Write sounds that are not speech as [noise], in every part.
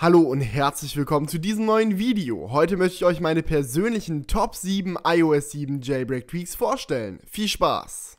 Hallo und herzlich willkommen zu diesem neuen Video. Heute möchte ich euch meine persönlichen Top 7 iOS 7 Jailbreak Tweaks vorstellen. Viel Spaß!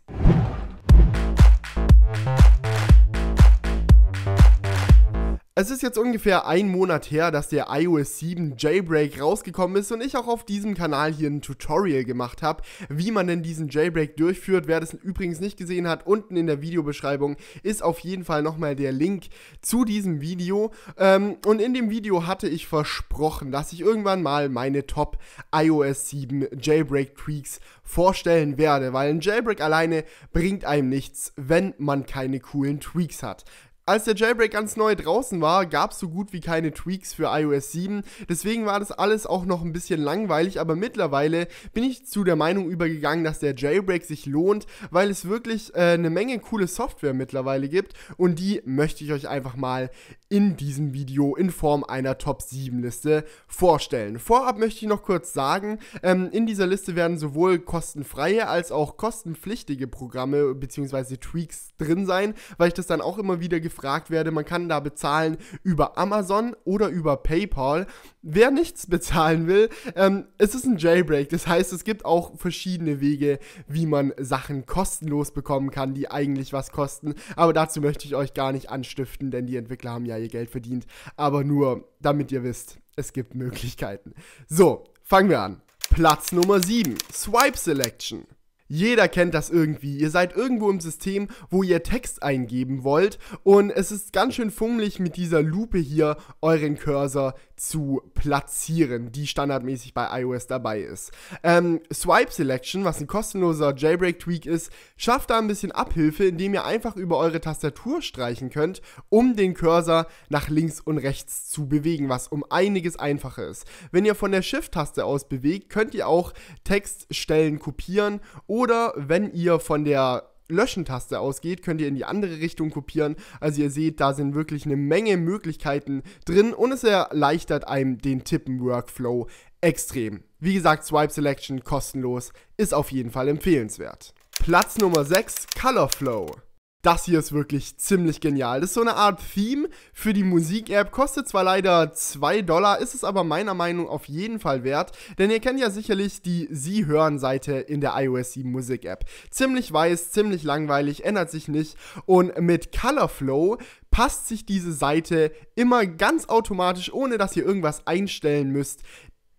Es ist jetzt ungefähr ein Monat her, dass der iOS 7 Jailbreak rausgekommen ist und ich auch auf diesem Kanal hier ein Tutorial gemacht habe, wie man denn diesen Jailbreak durchführt. Wer das übrigens nicht gesehen hat, unten in der Videobeschreibung ist auf jeden Fall nochmal der Link zu diesem Video. Ähm, und in dem Video hatte ich versprochen, dass ich irgendwann mal meine Top iOS 7 Jailbreak Tweaks vorstellen werde, weil ein Jailbreak alleine bringt einem nichts, wenn man keine coolen Tweaks hat. Als der Jailbreak ganz neu draußen war, gab es so gut wie keine Tweaks für iOS 7, deswegen war das alles auch noch ein bisschen langweilig, aber mittlerweile bin ich zu der Meinung übergegangen, dass der Jailbreak sich lohnt, weil es wirklich äh, eine Menge coole Software mittlerweile gibt und die möchte ich euch einfach mal in diesem Video in Form einer Top 7 Liste vorstellen. Vorab möchte ich noch kurz sagen, ähm, in dieser Liste werden sowohl kostenfreie als auch kostenpflichtige Programme bzw. Tweaks drin sein, weil ich das dann auch immer wieder gefragt gefragt werde. Man kann da bezahlen über Amazon oder über PayPal. Wer nichts [laughs] bezahlen will, ähm, es ist ein Jailbreak. Das heißt, es gibt auch verschiedene Wege, wie man Sachen kostenlos bekommen kann, die eigentlich was kosten. Aber dazu möchte ich euch gar nicht anstiften, denn die Entwickler haben ja ihr Geld verdient. Aber nur, damit ihr wisst, es gibt Möglichkeiten. So, fangen wir an. Platz Nummer 7, Swipe Selection. Jeder kennt das irgendwie. Ihr seid irgendwo im System, wo ihr Text eingeben wollt und es ist ganz schön fummelig mit dieser Lupe hier euren Cursor zu platzieren, die standardmäßig bei iOS dabei ist. Ähm, Swipe Selection, was ein kostenloser Jailbreak-Tweak ist, schafft da ein bisschen Abhilfe, indem ihr einfach über eure Tastatur streichen könnt, um den Cursor nach links und rechts zu bewegen, was um einiges einfacher ist. Wenn ihr von der Shift-Taste aus bewegt, könnt ihr auch Textstellen kopieren oder wenn ihr von der Löschen-Taste ausgeht, könnt ihr in die andere Richtung kopieren. Also ihr seht, da sind wirklich eine Menge Möglichkeiten drin und es erleichtert einem den Tippen-Workflow extrem. Wie gesagt, Swipe Selection kostenlos ist auf jeden Fall empfehlenswert. Platz Nummer 6, Color Flow. Das hier ist wirklich ziemlich genial. Das ist so eine Art Theme für die Musik-App. Kostet zwar leider 2 Dollar, ist es aber meiner Meinung nach auf jeden Fall wert, denn ihr kennt ja sicherlich die Sie hören-Seite in der iOS 7 Musik-App. Ziemlich weiß, ziemlich langweilig, ändert sich nicht. Und mit Colorflow passt sich diese Seite immer ganz automatisch, ohne dass ihr irgendwas einstellen müsst,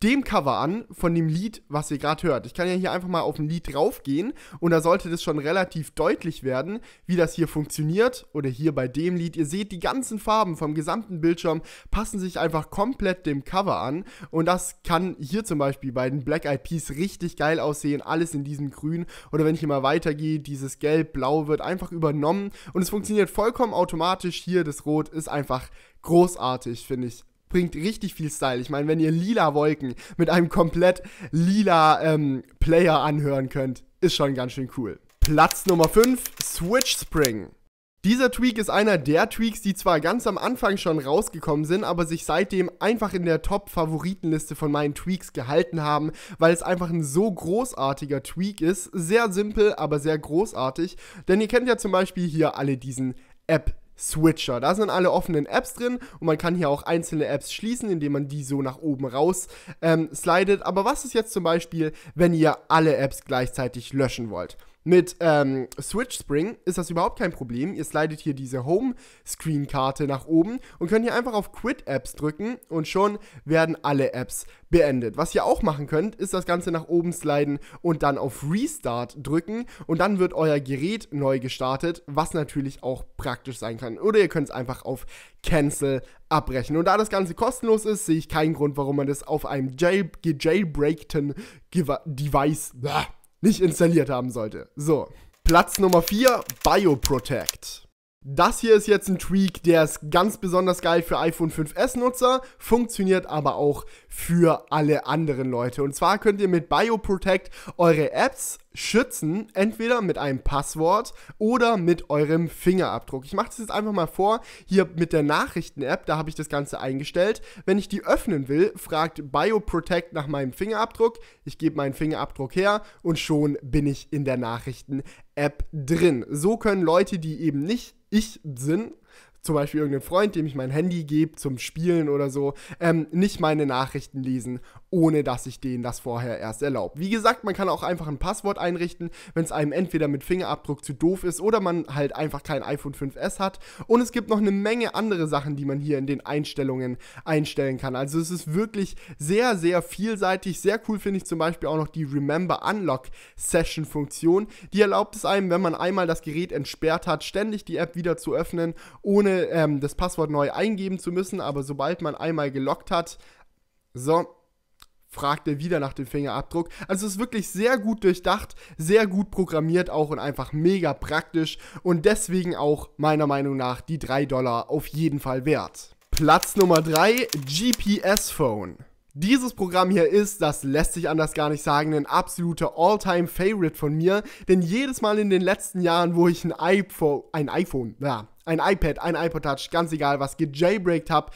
dem Cover an von dem Lied, was ihr gerade hört. Ich kann ja hier einfach mal auf ein Lied draufgehen und da sollte das schon relativ deutlich werden, wie das hier funktioniert oder hier bei dem Lied. Ihr seht, die ganzen Farben vom gesamten Bildschirm passen sich einfach komplett dem Cover an und das kann hier zum Beispiel bei den Black Eyed Peas richtig geil aussehen, alles in diesem Grün oder wenn ich immer weitergehe, dieses Gelb-Blau wird einfach übernommen und es funktioniert vollkommen automatisch. Hier das Rot ist einfach großartig, finde ich bringt richtig viel Style. Ich meine, wenn ihr lila Wolken mit einem komplett lila ähm, Player anhören könnt, ist schon ganz schön cool. Platz Nummer 5, Switch Spring. Dieser Tweak ist einer der Tweaks, die zwar ganz am Anfang schon rausgekommen sind, aber sich seitdem einfach in der Top-Favoritenliste von meinen Tweaks gehalten haben, weil es einfach ein so großartiger Tweak ist. Sehr simpel, aber sehr großartig. Denn ihr kennt ja zum Beispiel hier alle diesen App Switcher. Da sind alle offenen Apps drin und man kann hier auch einzelne Apps schließen, indem man die so nach oben raus ähm, slidet. Aber was ist jetzt zum Beispiel, wenn ihr alle Apps gleichzeitig löschen wollt? Mit ähm, Switch Spring ist das überhaupt kein Problem. Ihr slidet hier diese Home-Screen-Karte nach oben und könnt hier einfach auf Quit Apps drücken und schon werden alle Apps beendet. Was ihr auch machen könnt, ist das Ganze nach oben sliden und dann auf Restart drücken und dann wird euer Gerät neu gestartet, was natürlich auch praktisch sein kann. Oder ihr könnt es einfach auf Cancel abbrechen. Und da das Ganze kostenlos ist, sehe ich keinen Grund, warum man das auf einem jailbreakten gejailbreakten Device... Blah, nicht installiert haben sollte. So, Platz Nummer 4, BioProtect. Das hier ist jetzt ein Tweak, der ist ganz besonders geil für iPhone 5S-Nutzer, funktioniert aber auch für alle anderen Leute. Und zwar könnt ihr mit BioProtect eure Apps schützen, entweder mit einem Passwort oder mit eurem Fingerabdruck. Ich mache das jetzt einfach mal vor, hier mit der Nachrichten-App, da habe ich das Ganze eingestellt. Wenn ich die öffnen will, fragt BioProtect nach meinem Fingerabdruck, ich gebe meinen Fingerabdruck her und schon bin ich in der Nachrichten-App drin. So können Leute, die eben nicht ich sind, zum Beispiel irgendeinen Freund, dem ich mein Handy gebe zum Spielen oder so, ähm, nicht meine Nachrichten lesen, ohne dass ich denen das vorher erst erlaube. Wie gesagt, man kann auch einfach ein Passwort einrichten, wenn es einem entweder mit Fingerabdruck zu doof ist oder man halt einfach kein iPhone 5S hat. Und es gibt noch eine Menge andere Sachen, die man hier in den Einstellungen einstellen kann. Also es ist wirklich sehr, sehr vielseitig. Sehr cool finde ich zum Beispiel auch noch die Remember Unlock Session Funktion. Die erlaubt es einem, wenn man einmal das Gerät entsperrt hat, ständig die App wieder zu öffnen, ohne ohne ähm, das Passwort neu eingeben zu müssen, aber sobald man einmal gelockt hat, so, fragt er wieder nach dem Fingerabdruck. Also es ist wirklich sehr gut durchdacht, sehr gut programmiert auch und einfach mega praktisch und deswegen auch meiner Meinung nach die 3 Dollar auf jeden Fall wert. Platz Nummer 3, GPS Phone. Dieses Programm hier ist, das lässt sich anders gar nicht sagen, ein absoluter all time favorite von mir, denn jedes Mal in den letzten Jahren, wo ich ein iPhone, ein iPhone, ja, ein iPad, ein iPod Touch, ganz egal was, gejaybreakt habe,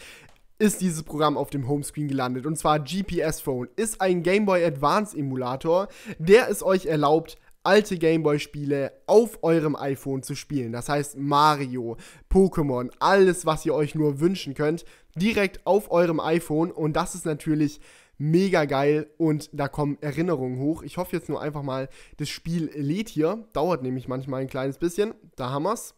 ist dieses Programm auf dem Homescreen gelandet. Und zwar GPS Phone ist ein Game Boy Advance Emulator, der es euch erlaubt, alte Gameboy-Spiele auf eurem iPhone zu spielen. Das heißt Mario, Pokémon, alles, was ihr euch nur wünschen könnt, direkt auf eurem iPhone. Und das ist natürlich mega geil und da kommen Erinnerungen hoch. Ich hoffe jetzt nur einfach mal, das Spiel lädt hier. Dauert nämlich manchmal ein kleines bisschen. Da haben wir es.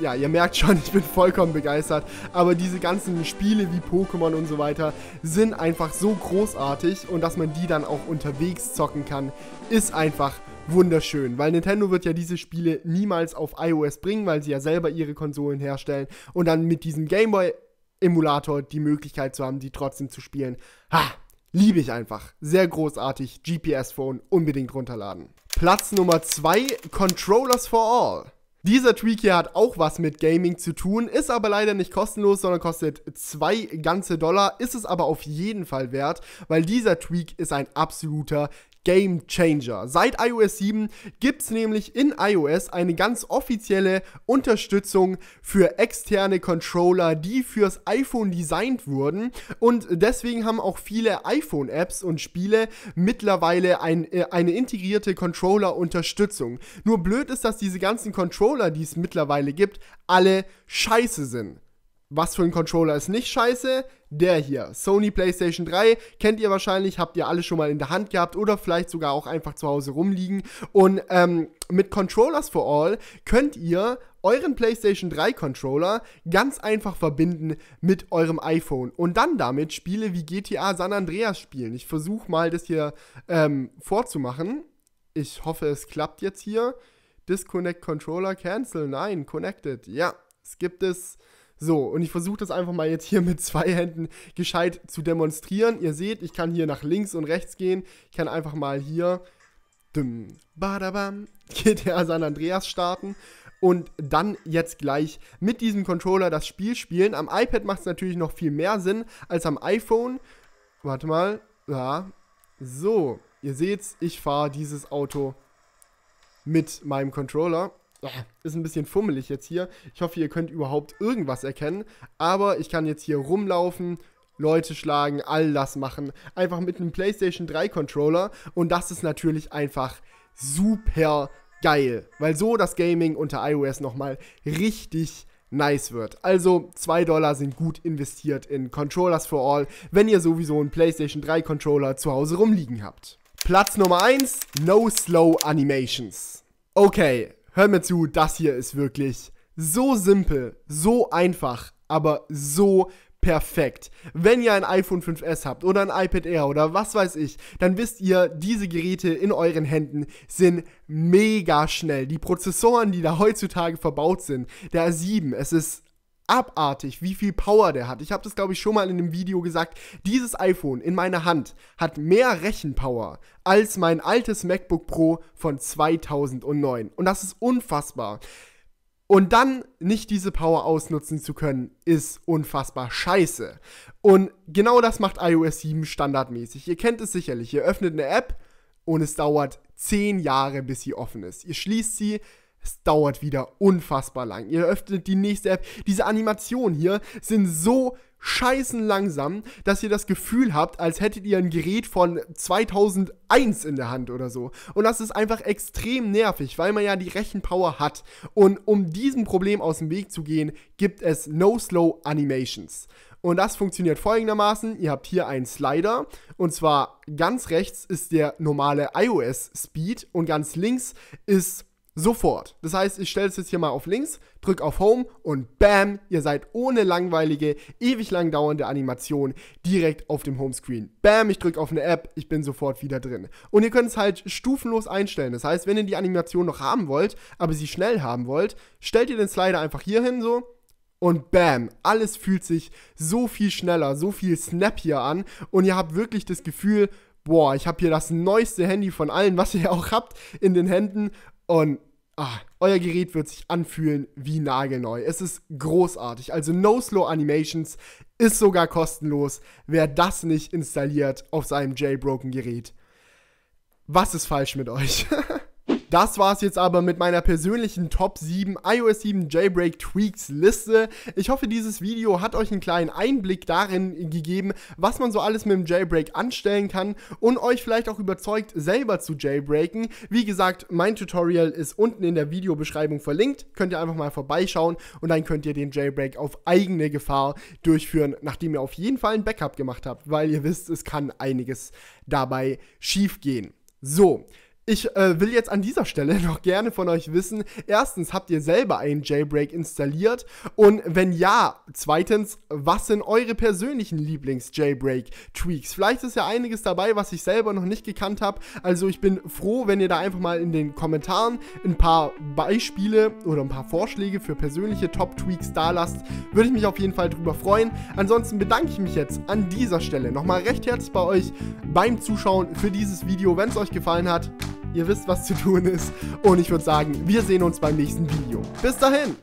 Ja, ihr merkt schon, ich bin vollkommen begeistert. Aber diese ganzen Spiele wie Pokémon und so weiter sind einfach so großartig. Und dass man die dann auch unterwegs zocken kann, ist einfach wunderschön, weil Nintendo wird ja diese Spiele niemals auf iOS bringen, weil sie ja selber ihre Konsolen herstellen und dann mit diesem Gameboy Emulator die Möglichkeit zu haben, die trotzdem zu spielen. Ha! Liebe ich einfach. Sehr großartig. GPS-Phone unbedingt runterladen. Platz Nummer 2, Controllers for All. Dieser Tweak hier hat auch was mit Gaming zu tun, ist aber leider nicht kostenlos, sondern kostet zwei ganze Dollar, ist es aber auf jeden Fall wert, weil dieser Tweak ist ein absoluter Game Changer. Seit iOS 7 gibt es nämlich in iOS eine ganz offizielle Unterstützung für externe Controller, die fürs iPhone designt wurden. Und deswegen haben auch viele iPhone-Apps und Spiele mittlerweile ein, äh, eine integrierte Controller-Unterstützung. Nur blöd ist, dass diese ganzen Controller, die es mittlerweile gibt, alle scheiße sind. Was für ein Controller ist nicht scheiße? der hier, Sony PlayStation 3, kennt ihr wahrscheinlich, habt ihr alle schon mal in der Hand gehabt oder vielleicht sogar auch einfach zu Hause rumliegen. Und ähm, mit Controllers for All könnt ihr euren PlayStation 3 Controller ganz einfach verbinden mit eurem iPhone und dann damit Spiele wie GTA San Andreas spielen. Ich versuche mal das hier ähm, vorzumachen. Ich hoffe, es klappt jetzt hier. Disconnect Controller Cancel. Nein, connected. Ja, es gibt es. So, und ich versuche das einfach mal jetzt hier mit zwei Händen gescheit zu demonstrieren. Ihr seht, ich kann hier nach links und rechts gehen. Ich kann einfach mal hier düm, badabam, GTA [laughs] San Andreas starten und dann jetzt gleich mit diesem Controller das Spiel spielen. Am iPad macht es natürlich noch viel mehr Sinn als am iPhone. Warte mal, ja, so, ihr seht's, ich fahre dieses Auto mit meinem Controller ist ein bisschen fummelig jetzt hier. Ich hoffe, ihr könnt überhaupt irgendwas erkennen. Aber ich kann jetzt hier rumlaufen, Leute schlagen, all das machen. Einfach mit einem PlayStation 3 Controller. Und das ist natürlich einfach super geil. Weil so das Gaming unter iOS nochmal richtig nice wird. Also 2 Dollar sind gut investiert in Controllers for All, wenn ihr sowieso einen PlayStation 3 Controller zu Hause rumliegen habt. Platz Nummer 1, No Slow Animations. Okay, hör mir zu, das hier ist wirklich so simpel, so einfach, aber so perfekt. Wenn ihr ein iPhone 5S habt oder ein iPad Air oder was weiß ich, dann wisst ihr, diese Geräte in euren Händen sind mega schnell. Die Prozessoren, die da heutzutage verbaut sind, der i7, es ist abartig, wie viel Power der hat. Ich habe das, glaube ich, schon mal in einem Video gesagt. Dieses iPhone in meiner Hand hat mehr Rechenpower als mein altes MacBook Pro von 2009. Und das ist unfassbar. Und dann nicht diese Power ausnutzen zu können, ist unfassbar scheiße. Und genau das macht iOS 7 standardmäßig. Ihr kennt es sicherlich. Ihr öffnet eine App und es dauert 10 Jahre, bis sie offen ist. Ihr schließt sie, es dauert wieder unfassbar lang. Ihr öffnet die nächste App. Diese Animationen hier sind so scheißen langsam, dass ihr das Gefühl habt, als hättet ihr ein Gerät von 2001 in der Hand oder so. Und das ist einfach extrem nervig, weil man ja die Rechenpower hat. Und um diesem Problem aus dem Weg zu gehen, gibt es No-Slow Animations. Und das funktioniert folgendermaßen. Ihr habt hier einen Slider. Und zwar ganz rechts ist der normale iOS-Speed und ganz links ist Sofort. Das heißt, ich stelle es jetzt hier mal auf links, drücke auf Home und bam, ihr seid ohne langweilige, ewig lang dauernde Animation direkt auf dem Homescreen. Bam, ich drücke auf eine App, ich bin sofort wieder drin. Und ihr könnt es halt stufenlos einstellen. Das heißt, wenn ihr die Animation noch haben wollt, aber sie schnell haben wollt, stellt ihr den Slider einfach hier hin so und bam, alles fühlt sich so viel schneller, so viel snappier an und ihr habt wirklich das Gefühl, boah, ich habe hier das neueste Handy von allen, was ihr [laughs] auch habt, in den Händen und ah, euer Gerät wird sich anfühlen wie nagelneu. Es ist großartig. Also No Slow Animations ist sogar kostenlos. Wer das nicht installiert auf seinem jailbroken Gerät, was ist falsch mit euch? [laughs] Das war es jetzt aber mit meiner persönlichen Top 7 iOS 7 Jailbreak Tweaks Liste. Ich hoffe, dieses Video hat euch einen kleinen Einblick darin gegeben, was man so alles mit dem Jailbreak anstellen kann und euch vielleicht auch überzeugt, selber zu jailbreaken. Wie gesagt, mein Tutorial ist unten in der Videobeschreibung verlinkt. Könnt ihr einfach mal vorbeischauen und dann könnt ihr den Jailbreak auf eigene Gefahr durchführen, nachdem ihr auf jeden Fall ein Backup gemacht habt, weil ihr wisst, es kann einiges dabei schiefgehen. So, ich äh, will jetzt an dieser Stelle [laughs] noch gerne von euch wissen, erstens, habt ihr selber einen Jailbreak installiert? Und wenn ja, zweitens, was sind eure persönlichen Lieblings-Jailbreak-Tweaks? Vielleicht ist ja einiges dabei, was ich selber noch nicht gekannt habe. Also ich bin froh, wenn ihr da einfach mal in den Kommentaren ein paar Beispiele oder ein paar Vorschläge für persönliche Top-Tweaks da lasst. Würde ich mich auf jeden Fall drüber freuen. Ansonsten bedanke ich mich jetzt an dieser Stelle nochmal recht herzlich bei euch beim Zuschauen für dieses Video, wenn es euch gefallen hat. Ihr wisst, was zu tun ist. Und ich würde sagen, wir sehen uns beim nächsten Video. Bis dahin!